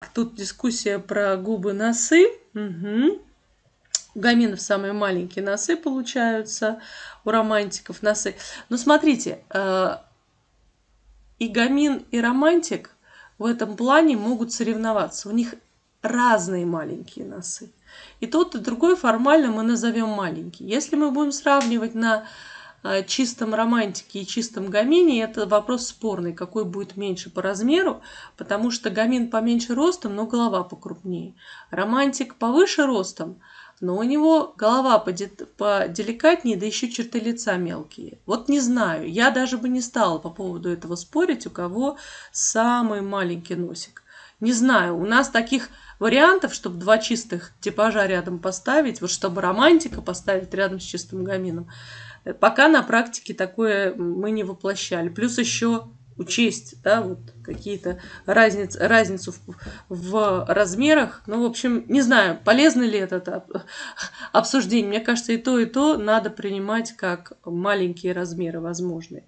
А тут дискуссия про губы-носы. Угу. У гаминов самые маленькие носы получаются, у романтиков носы. Но ну, смотрите, э, и гамин, и романтик в этом плане могут соревноваться. У них разные маленькие носы. И тот, и другой формально мы назовем маленький. Если мы будем сравнивать на чистом романтике и чистом гамине это вопрос спорный, какой будет меньше по размеру, потому что гамин поменьше ростом, но голова покрупнее. Романтик повыше ростом, но у него голова поделикатнее, да еще черты лица мелкие. Вот не знаю, я даже бы не стала по поводу этого спорить, у кого самый маленький носик. Не знаю, у нас таких вариантов, чтобы два чистых типажа рядом поставить, вот чтобы романтика поставить рядом с чистым гамином, э, пока на практике такое мы не воплощали. Плюс еще учесть, да, вот какие-то разниц, разницу в, в размерах. Ну, в общем, не знаю, полезно ли это обсуждение. Мне кажется, и то, и то надо принимать как маленькие размеры возможные.